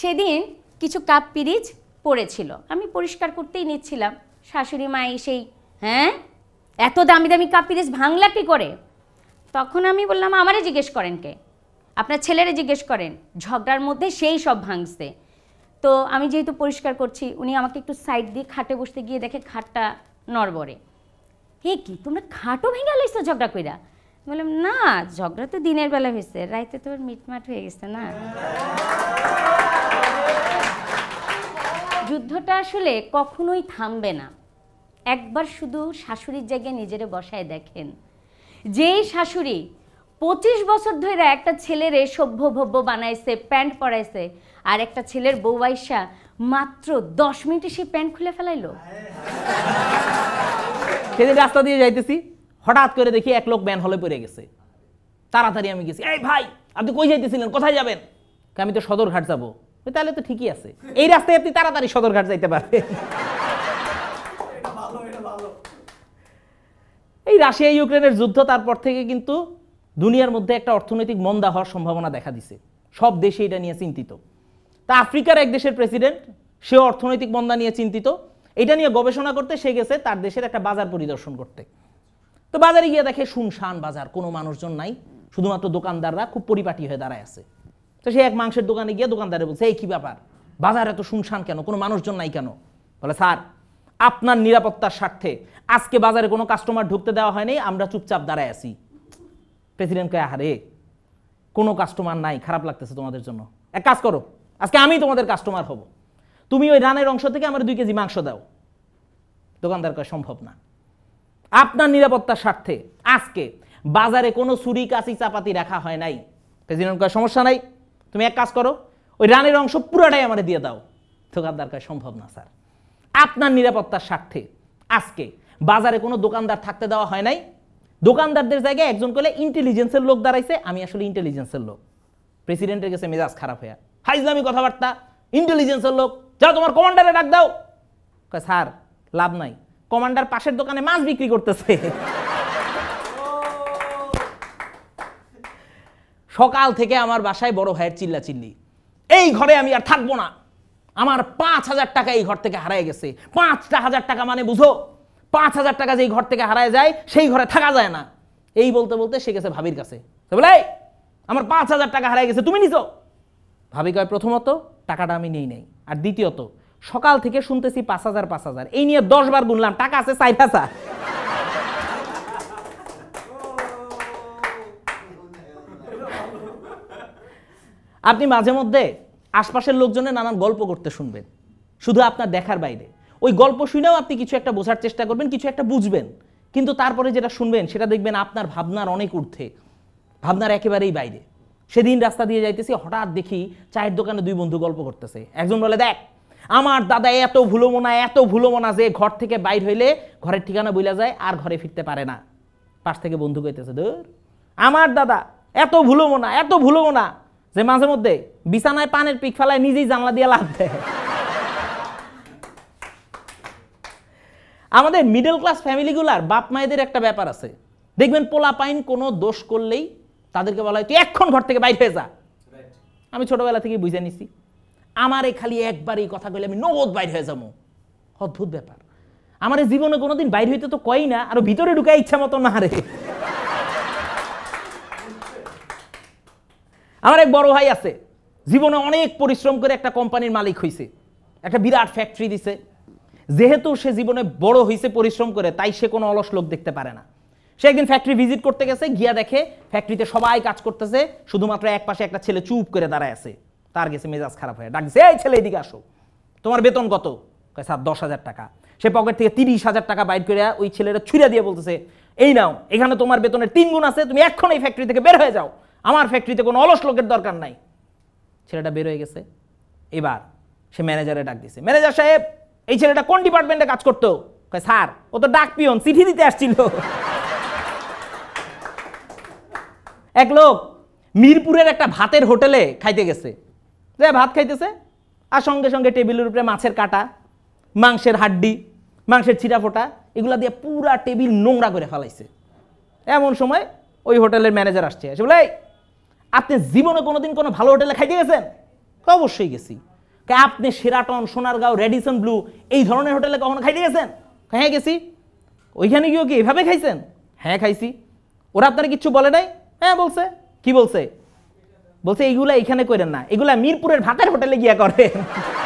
সেদিন কিছু কাপ পিরিচ পড়েছিল আমি পরিষ্কার করতেই নিচ্ছিলাম শাশুড়ি মা এসেই হ্যাঁ এত দামি দামি কাপ পিরিচ ভাঙলা কী করে তখন আমি বললাম আমারে জিজ্ঞেস করেন কে আপনার ছেলেরে জিজ্ঞেস করেন ঝগড়ার মধ্যে সেই সব ভাঙছে তো আমি যেহেতু পরিষ্কার করছি উনি আমাকে একটু সাইড দিয়ে খাটে বসতে গিয়ে দেখে খাটটা নড়বড়ে হে কি তোমরা খাটও ভেঙে লাইছো ঝগড়া কইরা বললাম না ঝগড়া তো দিনের বেলা হয়েছে রাইতে তো মিটমাট হয়ে গেছে না যুদ্ধটা আসলে কখনোই থামবে না একবার শুধু শাশুড়ির জায়গায় নিজের বসায় দেখেন যেই শাশুড়ি পঁচিশ বছর ধরে একটা ছেলের এ সভ্য ভব্য বানাইছে প্যান্ট পরাইছে আর একটা ছেলের বউ আইসা মাত্র দশ মিনিটে সে প্যান্ট খুলে ফেলাইলো সেদিন রাস্তা দিয়ে যাইতেছি হঠাৎ করে দেখি এক লোক ব্যান হলে পড়ে গেছে তাড়াতাড়ি আমি গেছি এই ভাই আপনি কই যাইতেছিলেন কোথায় যাবেন আমি তো সদরঘাট যাবো তাহলে তো ঠিকই আছে এই রাস্তায় আপনি তাড়াতাড়ি সদরঘাট যাইতে পারবেন এই রাশিয়া ইউক্রেনের যুদ্ধ তারপর থেকে কিন্তু দুনিয়ার মধ্যে একটা অর্থনৈতিক মন্দা হওয়ার সম্ভাবনা দেখা দিছে সব দেশে এটা নিয়ে চিন্তিত তা আফ্রিকার এক দেশের প্রেসিডেন্ট সেও অর্থনৈতিক মন্দা নিয়ে চিন্তিত এটা নিয়ে গবেষণা করতে সে গেছে তার দেশের একটা বাজার পরিদর্শন করতে তো বাজারে গিয়ে দেখে শুনশান বাজার কোনো মানুষজন নাই শুধুমাত্র দোকানদাররা খুব পরিপাটি হয়ে দাঁড়ায় আছে তো সে এক মাংসের দোকানে গিয়ে দোকানদারে বলছে এই কী ব্যাপার বাজার এত শুনশান কেন কোনো মানুষজন নাই কেন বলে স্যার আপনার নিরাপত্তার স্বার্থে আজকে বাজারে কোনো কাস্টমার ঢুকতে দেওয়া হয়নি আমরা চুপচাপ দাঁড়ায় আছি প্রেসিডেন্টকে আহারে কোনো কাস্টমার নাই খারাপ লাগতেছে তোমাদের জন্য এক কাজ করো আজকে আমি তোমাদের কাস্টমার হব তুমি ওই রানের অংশ থেকে আমার দুই কেজি মাংস দাও দোকানদার কয় সম্ভব না আপনার নিরাপত্তার স্বার্থে আজকে বাজারে কোনো ছুরি কাশি চাপাতি রাখা হয় নাই প্রেসিডেন্ট কয় সমস্যা নাই তুমি এক কাজ করো ওই রানের অংশ পুরোটাই আমার দিয়ে দাও দোকানদার দরকার সম্ভব না স্যার আপনার নিরাপত্তার স্বার্থে আজকে বাজারে কোনো দোকানদার থাকতে দেওয়া হয় নাই দোকানদারদের জায়গায় একজন কলে ইন্টেলিজেন্সের লোক দাঁড়াইছে আমি আসলে ইন্টেলিজেন্সের লোক প্রেসিডেন্টের কাছে মেজাজ খারাপ হয়ে হাইজলামি কথাবার্তা ইন্টেলিজেন্সের লোক যাও তোমার কমান্ডারে ডাক দাও স্যার লাভ নাই কমান্ডার পাশের দোকানে মাছ বিক্রি করতেছে সকাল থেকে আমার বাসায় বড় ভাইয়ের চিল্লা চিল্লি এই ঘরে আমি আর থাকবো না আমার পাঁচ হাজার টাকা এই ঘর থেকে হারায় গেছে পাঁচটা হাজার টাকা মানে বুঝো পাঁচ হাজার টাকা যেই ঘর থেকে হারায় যায় সেই ঘরে থাকা যায় না এই বলতে বলতে সে গেছে ভাবির কাছে বলে আমার পাঁচ হাজার টাকা হারায় গেছে তুমি নিছো ভাবি কয় প্রথমত টাকাটা আমি নেই নাই আর দ্বিতীয়ত সকাল থেকে শুনতেছি পাঁচ হাজার পাঁচ হাজার এই নিয়ে দশ বার গুনলাম টাকা আছে চাই আপনি মাঝে মধ্যে আশপাশের লোকজনের নানান গল্প করতে শুনবেন শুধু আপনার দেখার বাইরে ওই গল্প শুনেও আপনি কিছু একটা বোঝার চেষ্টা করবেন কিছু একটা বুঝবেন কিন্তু তারপরে যেটা শুনবেন সেটা দেখবেন আপনার ভাবনার অনেক ঊর্ধ্বে ভাবনার একেবারেই বাইরে সেদিন রাস্তা দিয়ে যাইতেছি হঠাৎ দেখি চায়ের দোকানে দুই বন্ধু গল্প করতেছে একজন বলে দেখ আমার দাদা এত ভুলো মোনা এত ভুলো মোনা যে ঘর থেকে বাইর হইলে ঘরের ঠিকানা বইলা যায় আর ঘরে ফিরতে পারে না পাশ থেকে বন্ধু কইতেছে দূর আমার দাদা এত ভুলো মোনা এত ভুলো মোনা যে মাঝে মধ্যে বিছানায় পানের পিক ফেলায় নিজেই জানলা দিয়ে লাভ দেয় আমাদের মিডল ক্লাস ফ্যামিলিগুলার বাপ মায়েদের একটা ব্যাপার আছে দেখবেন পোলা পাইন কোনো দোষ করলেই তাদেরকে বলা হয় তুই এক্ষণ ঘর থেকে বাইরে যা আমি ছোটবেলা থেকে বুঝে নিছি আমার এই খালি একবার এই কথা কইলে আমি নগদ বাইর হয়ে যাবো অদ্ভুত ব্যাপার আমার জীবনে কোনোদিন বাইর হইতে তো কই না আর ভিতরে ঢুকে ইচ্ছা মতো না রে আমার এক বড় ভাই আছে জীবনে অনেক পরিশ্রম করে একটা কোম্পানির মালিক হয়েছে একটা বিরাট ফ্যাক্টরি দিছে যেহেতু সে জীবনে বড় হয়েছে পরিশ্রম করে তাই সে কোনো অলস লোক দেখতে পারে না সে একদিন ফ্যাক্টরি ভিজিট করতে গেছে গিয়া দেখে ফ্যাক্টরিতে সবাই কাজ করতেছে শুধুমাত্র এক পাশে একটা ছেলে চুপ করে দাঁড়ায় আছে তার গেছে মেজাজ খারাপ হয়ে ডাকছে এই ছেলে এদিকে আসো তোমার বেতন কত স্যার দশ হাজার টাকা সে পকেট থেকে তিরিশ হাজার টাকা বাইর করে ওই ছেলেরা ছুঁড়ে দিয়ে বলতেছে এই নাও এখানে তোমার বেতনের তিন গুণ আছে তুমি এখন এই ফ্যাক্টরি থেকে বের হয়ে যাও আমার ফ্যাক্টরিতে কোনো অলস লোকের দরকার নাই ছেলেটা বের হয়ে গেছে এবার সে ম্যানেজারে ডাক দিছে ম্যানেজার সাহেব এই ছেলেটা কোন ডিপার্টমেন্টে কাজ করতো স্যার ও তো ডাক পিওন চিঠি দিতে আসছিল এক লোক মিরপুরের একটা ভাতের হোটেলে খাইতে গেছে যে ভাত খাইতেছে আর সঙ্গে সঙ্গে টেবিলের উপরে মাছের কাটা মাংসের হাড্ডি মাংসের ছিটাফোটা এগুলা দিয়ে পুরা টেবিল নোংরা করে ফেলাইছে এমন সময় ওই হোটেলের ম্যানেজার আসছে সে বলে আপনি জীবনে কোনোদিন কোনো ভালো হোটেলে খাইতে গেছেন তো অবশ্যই গেছি আপনি সেরাটন সোনারগাঁও রেডিসন ব্লু এই ধরনের হোটেলে কখনো খাইতে গেছেন হ্যাঁ গেছি ওইখানে গিয়েও কি এভাবে খাইছেন হ্যাঁ খাইছি ওরা আপনারা কিচ্ছু বলে নাই হ্যাঁ বলছে কি বলছে বলছে এইগুলা এখানে করেন না এগুলা মিরপুরের ভাতের হোটেলে গিয়া করেন